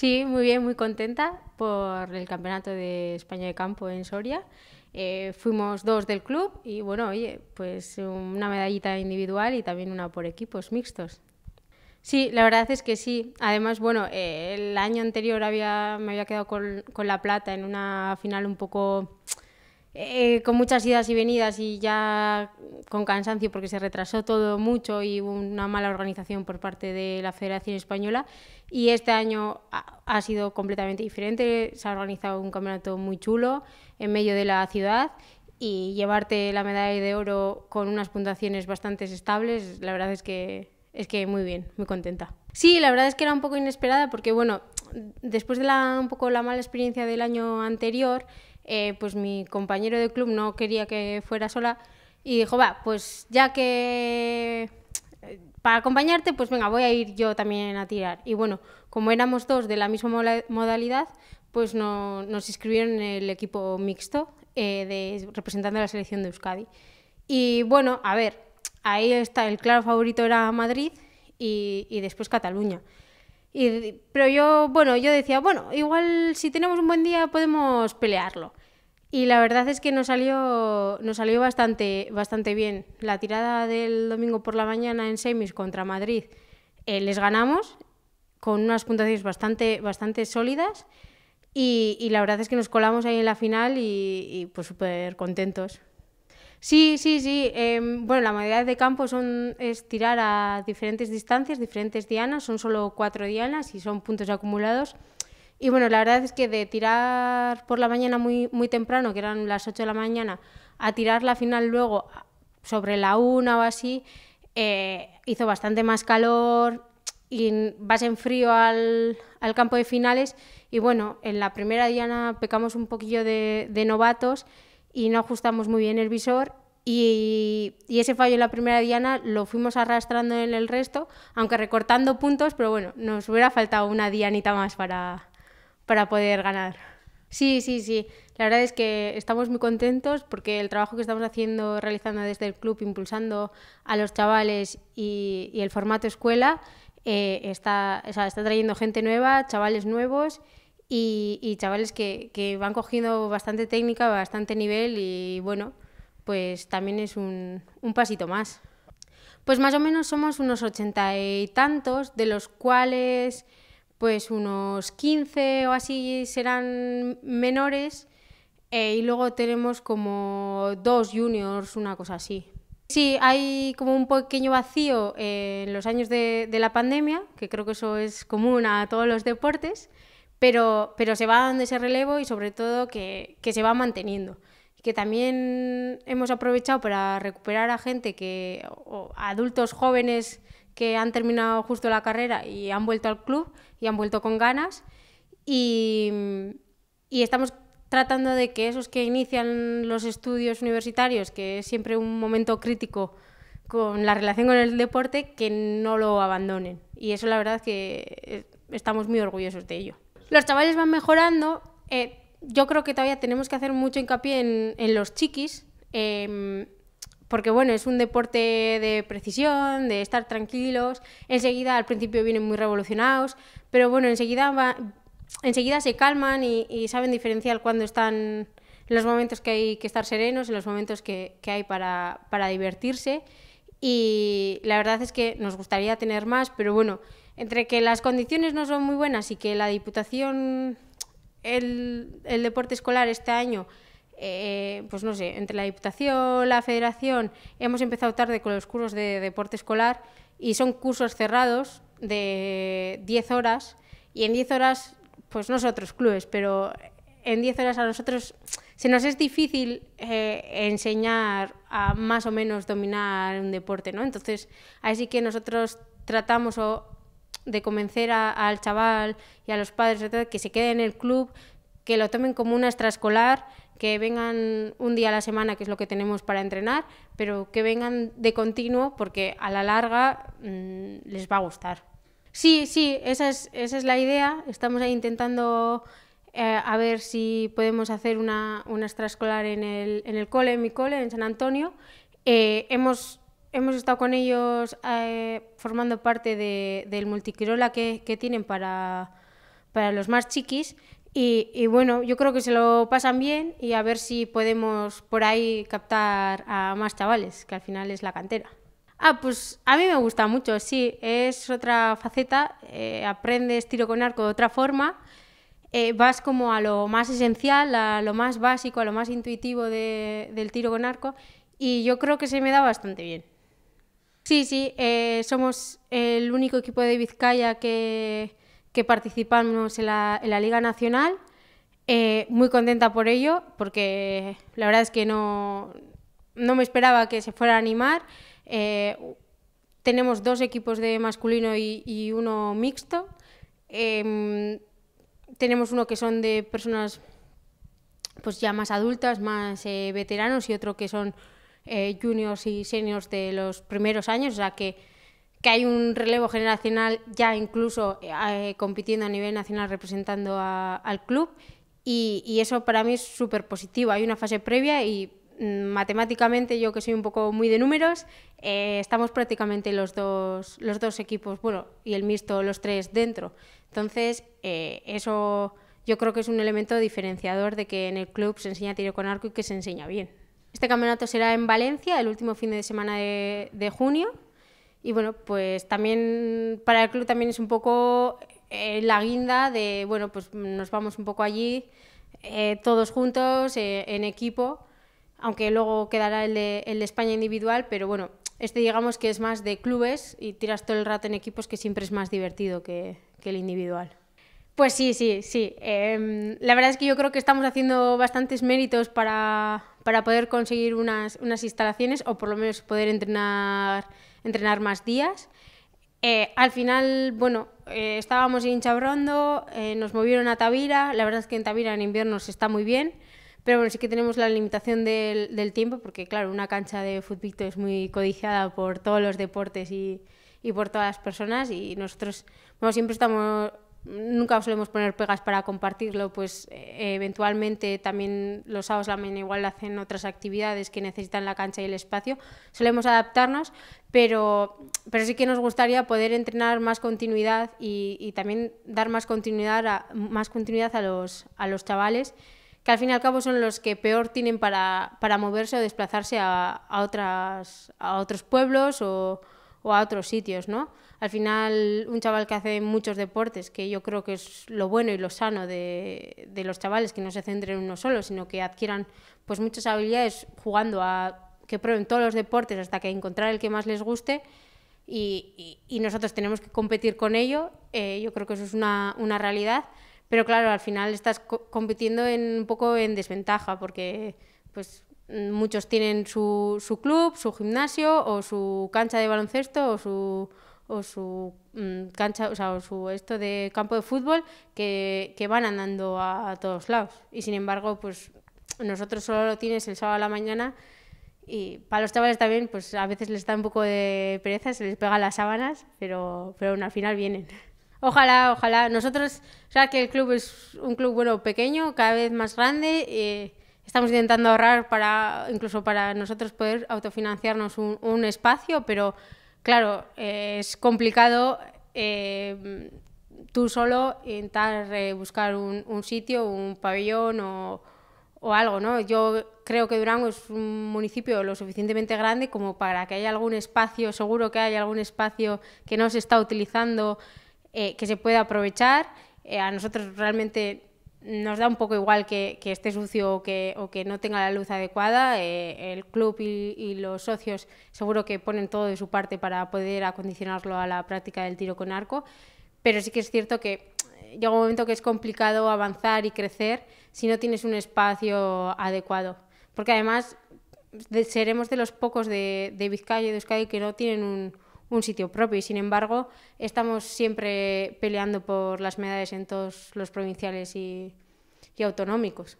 Sí, muy bien, muy contenta por el Campeonato de España de Campo en Soria. Eh, fuimos dos del club y bueno, oye, pues una medallita individual y también una por equipos mixtos. Sí, la verdad es que sí. Además, bueno, eh, el año anterior había, me había quedado con, con la plata en una final un poco eh, con muchas idas y venidas y ya con cansancio porque se retrasó todo mucho y hubo una mala organización por parte de la Federación Española. Y este año ha, sido completamente diferente. Se ha organizado un campeonato muy chulo en medio de la ciudad y llevarte la medalla de oro con unas puntuaciones bastante estables, la verdad es que, es que muy bien, muy contenta. Sí, la verdad es que era un poco inesperada porque, bueno, después de un poco la mala experiencia del año anterior, eh, pues mi compañero de club no quería que fuera sola y dijo, va, pues ya que eh, para acompañarte, pues venga, voy a ir yo también a tirar. Y bueno, como éramos dos de la misma modalidad, pues nos inscribieron en el equipo mixto eh, representando a la selección de Euskadi. Y bueno, a ver, ahí está, el claro favorito era Madrid y después Cataluña pero yo, bueno, yo decía, bueno, igual si tenemos un buen día podemos pelearlo. Y la verdad es que nos salió, nos salió bastante, bastante bien. La tirada del domingo por la mañana en semis contra Madrid eh, les ganamos con unas puntuaciones bastante, bastante sólidas y, la verdad es que nos colamos ahí en la final y, y pues súper contentos. Sí, sí, sí. Em, bueno, la modalidad de campo son, es tirar a diferentes distancias, diferentes dianas, son solo cuatro dianas y son puntos acumulados. Y bueno, la verdad es que de tirar por la mañana muy, muy temprano, que eran las 8 de la mañana, a tirar la final luego sobre la una o así, eh, hizo bastante más calor y vas en frío al, campo de finales. Y bueno, en la primera diana pecamos un poquillo de novatos y no ajustamos muy bien el visor y, ese fallo en la primera diana lo fuimos arrastrando en el resto, aunque recortando puntos, pero bueno, nos hubiera faltado una dianita más para, para poder ganar. Sí, sí, sí. La verdad es que estamos muy contentos porque el trabajo que estamos haciendo, realizando desde el club, impulsando a los chavales y, el formato escuela, eh, está, está trayendo gente nueva, chavales nuevos y, chavales que, que, van cogiendo bastante técnica, bastante nivel y bueno, pues también es un, pasito más. Pues más o menos somos unos ochenta y tantos, de los cuales pues unos 15 o así serán menores eh, y luego tenemos como dos juniors, una cosa así. Sí, hay como un pequeño vacío en los años de, la pandemia, que creo que eso es común a todos los deportes, pero, se va dando ese relevo y sobre todo que, se va manteniendo. Que también hemos aprovechado para recuperar a gente que, adultos jóvenes que han terminado justo la carrera y han vuelto al club y han vuelto con ganas. Y, y estamos tratando de que esos que inician los estudios universitarios, que es siempre un momento crítico con la relación con el deporte, que no lo abandonen. Y eso la verdad es que eh, estamos muy orgullosos de ello los chavales van mejorando. Eh, yo creo que todavía tenemos que hacer mucho hincapié en, los chiquis. Em, porque bueno, es un deporte de precisión, de estar tranquilos. Enseguida, al principio vienen muy revolucionados, pero bueno, enseguida, enseguida se calman y, saben diferenciar cuando están los momentos que hay que estar serenos, en los momentos que, hay para divertirse. Y la verdad es que nos gustaría tener más, pero bueno, entre que las condiciones no son muy buenas y que la Diputación, el, deporte escolar este año, eh, pues no sé, entre la Diputación, la Federación, hemos empezado tarde con los cursos de deporte escolar y son cursos cerrados de 10 horas y en 10 horas, pues nosotros clubes, pero en 10 horas a nosotros se nos es difícil eh, enseñar a más o menos dominar un deporte, ¿no? Entonces, así que nosotros tratamos o de convencer al chaval y a los padres que se queden en el club, que lo tomen como una extraescolar, que vengan un día a la semana, que es lo que tenemos para entrenar, pero que vengan de continuo porque a la larga mm, les va a gustar. Sí, sí, esa es, esa es la idea. Estamos ahí intentando eh, a ver si podemos hacer una, una extraescolar en el, en cole, en mi cole, en San Antonio. Eh, hemos hemos estado con ellos eh, formando parte del multiquirola que, tienen para, los más chiquis. Y, bueno, yo creo que se lo pasan bien y a ver si podemos por ahí captar a más chavales, que al final es la cantera. Ah, pues a mí me gusta mucho, sí, es otra faceta, eh, aprendes tiro con arco de otra forma, eh, vas como a lo más esencial, a lo más básico, a lo más intuitivo del tiro con arco y yo creo que se me da bastante bien. Sí, sí, eh, somos el único equipo de Vizcaya que, participamos en la, en la, Liga Nacional. Eh, muy contenta por ello, porque la verdad es que no, me esperaba que se fuera a animar. Eh, tenemos dos equipos de masculino y, y uno mixto. Em, tenemos uno que son de personas pues ya más adultas, más veteranos y otro que son eh, juniors y seniors de los primeros años, o sea que, hay un relevo generacional ya incluso eh, compitiendo a nivel nacional representando al club y, eso para mí es súper positivo. Hay una fase previa y mm, matemáticamente yo que soy un poco muy de números, eh, estamos prácticamente los dos, los dos equipos, bueno, y el mixto, los tres dentro. Entonces, eso yo creo que es un elemento diferenciador de que en el club se enseña tiro con arco y que se enseña bien. Este campeonato será en Valencia el último fin de semana de, junio. Y bueno, pues también para el club también es un poco eh, la guinda de, bueno, pues nos vamos un poco allí, eh, todos juntos, eh, en equipo, aunque luego quedará el de, España individual, pero bueno, este digamos que es más de clubes y tiras todo el rato en equipos que siempre es más divertido que el individual. Pues sí, sí, sí. Em, la verdad es que yo creo que estamos haciendo bastantes méritos para, poder conseguir unas, unas, instalaciones o por lo menos poder entrenar, entrenar más días. Eh, al final, bueno, eh, estábamos en eh, nos movieron a Tavira. La verdad es que en Tavira en invierno se está muy bien, pero bueno, sí que tenemos la limitación del, tiempo porque, claro, una cancha de fútbol es muy codiciada por todos los deportes y, y por todas las personas y nosotros bueno, siempre estamos nunca solemos poner pegas para compartirlo, pues eh, eventualmente también los sábados la igual hacen otras actividades que necesitan la cancha y el espacio. Solemos adaptarnos, pero, pero sí que nos gustaría poder entrenar más continuidad y, también dar más continuidad a, más continuidad a, los, chavales, que al fin y al cabo son los que peor tienen para, moverse o desplazarse a, a, otros pueblos o, o a otros sitios, ¿no? Al final, un chaval que hace muchos deportes, que yo creo que es lo bueno y lo sano de, los chavales, que no se centren en uno solo, sino que adquieran pues muchas habilidades jugando a que prueben todos los deportes hasta que encontrar el que más les guste y, nosotros tenemos que competir con ello. Eh, yo creo que eso es una, realidad, pero claro, al final estás compitiendo en, un poco en desventaja porque pues muchos tienen su, su club, su gimnasio o su cancha de baloncesto o su o su mm, cancha, o sea, su esto de campo de fútbol que, que van andando a, todos lados. Y sin embargo, pues nosotros solo lo tienes el sábado a la mañana y para los chavales también, pues a veces les da un poco de pereza, se les pega las sábanas, pero, pero al final vienen. Ojalá, ojalá. Nosotros, o sea, que el club es un club, bueno, pequeño, cada vez más grande. estamos intentando ahorrar para, incluso para nosotros poder autofinanciarnos un, un espacio, pero Claro, es complicado eh, tú solo intentar eh, buscar un, sitio, un pabellón o, algo, ¿no? Yo creo que Durango es un municipio lo suficientemente grande como para que haya algún espacio, seguro que hay algún espacio que no se está utilizando, eh, que se pueda aprovechar. a nosotros realmente nos da un poco igual que, esté sucio o que, no tenga la luz adecuada. Eh, el club y, los socios seguro que ponen todo de su parte para poder acondicionarlo a la práctica del tiro con arco, pero sí que es cierto que eh, llega un momento que es complicado avanzar y crecer si no tienes un espacio adecuado. Porque además seremos de los pocos de, de Vizcaya y de Euskadi que no tienen un, un sitio propio y sin embargo estamos siempre peleando por las medallas en todos los provinciales y, y autonómicos.